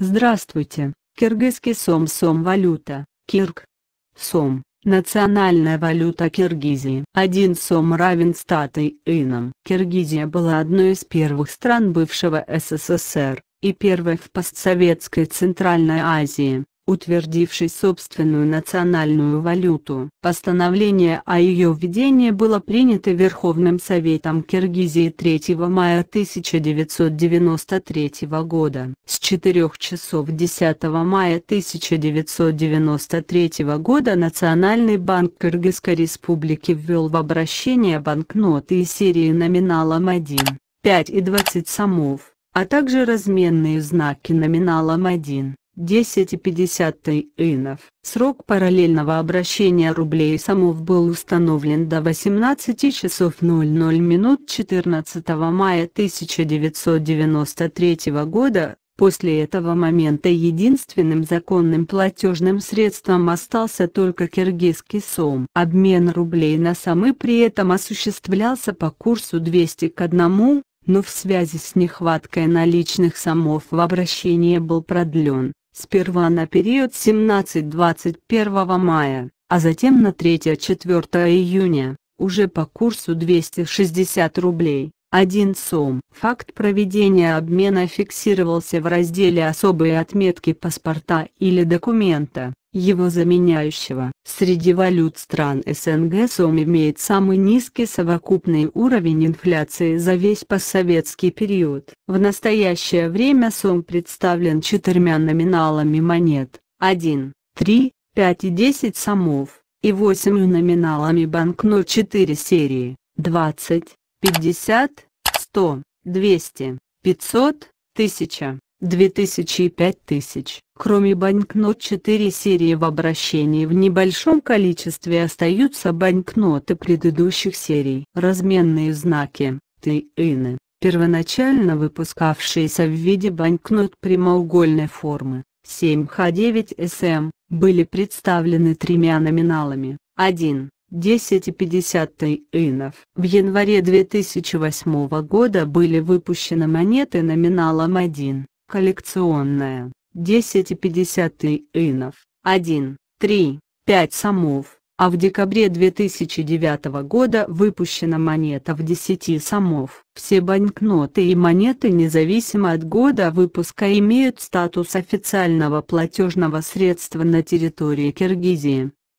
Здравствуйте, киргизский сом сом валюта, кирг. Сом – национальная валюта Киргизии. Один сом равен статой инам. Киргизия была одной из первых стран бывшего СССР, и первой в постсоветской Центральной Азии, утвердившей собственную национальную валюту. Постановление о ее введении было принято Верховным Советом Киргизии 3 мая 1993 года. С 4 часов 10 мая 1993 года Национальный банк Кыргызской Республики ввел в обращение банкноты и серии номиналом 1, 5 и 20 сомов а также разменные знаки номиналом 1, 10,50 инов. Срок параллельного обращения рублей и самов был установлен до 18 часов 00 минут 14 мая 1993 года. После этого момента единственным законным платежным средством остался только киргизский сом. Обмен рублей на самы при этом осуществлялся по курсу 200 к 1, но в связи с нехваткой наличных самов в обращении был продлен сперва на период 17-21 мая, а затем на 3-4 июня, уже по курсу 260 рублей. 1 сом. Факт проведения обмена фиксировался в разделе «Особые отметки паспорта или документа», его заменяющего. Среди валют стран СНГ сом имеет самый низкий совокупный уровень инфляции за весь постсоветский период. В настоящее время сом представлен четырьмя номиналами монет – 1, 3, 5 и 10 сомов, и 8 номиналами банкнот 4 серии – 20, 50, 100, 200, 500, 1000, 2000 и 5000. Кроме банкнот 4 серии в обращении в небольшом количестве остаются банкноты предыдущих серий. Разменные знаки, тыины, первоначально выпускавшиеся в виде банкнот прямоугольной формы, 7Х9СМ, эм. были представлены тремя номиналами, 1, 10,50 инов. В январе 2008 года были выпущены монеты номиналом 1, коллекционная, 10,50 инов, 1, 3, 5 самов. а в декабре 2009 года выпущена монета в 10 самов. Все банкноты и монеты независимо от года выпуска имеют статус официального платежного средства на территории Киргизии.